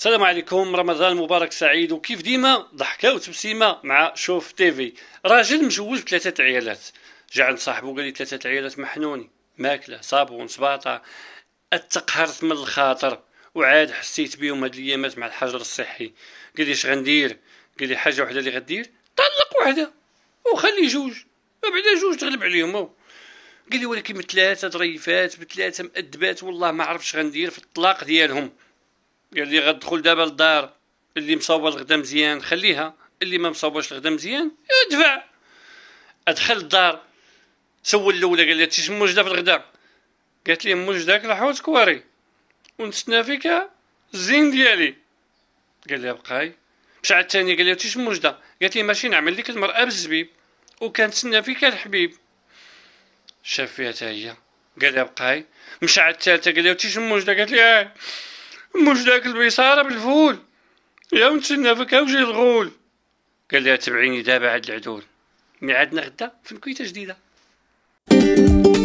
السلام عليكم رمضان مبارك سعيد وكيف ديما ضحكه وتبسيمه مع شوف تيفي راجل مجوز بثلاثه عيالات عند صاحبو قال لي ثلاثه عيالات محنوني ماكله صابون سباطه اتقهرت من الخاطر وعاد حسيت بهم هاد الايامات مع الحجر الصحي قال لي اش غندير قال لي حاجه وحده اللي غدير طلق وحده وخلي جوج بعدا جوج تغلب عليهم هو قال لي ولكن ثلاثه ظريفات بثلاثه مأدبات والله ما عرفتش غندير في الطلاق ديالهم قال لي غتدخل دابا للدار اللي مصاوبه الغدا مزيان خليها اللي ما مصورش الغدا مزيان ادفع ادخل الدار سول الاولى قال لي تيش موجده في الغدا قالت لي موجداك حوت كواري ونتسنى فيك الزين ديالي قال لي بقاي مشى على الثانيه قال لي تيش موجده قالت لي ماشي نعمل لك المراه بالزبيب وكنتسنى فيك الحبيب شاف فيها تا هي قال لي بقاي مشى على الثالثه قال لي تيش موجده قالت لي آه. مش داك البيصارة بالفول يا ونتسنى فيك وجه الغول قال لها تبعيني دابا عاد العدول ميعادنا غدا في نكويته جديده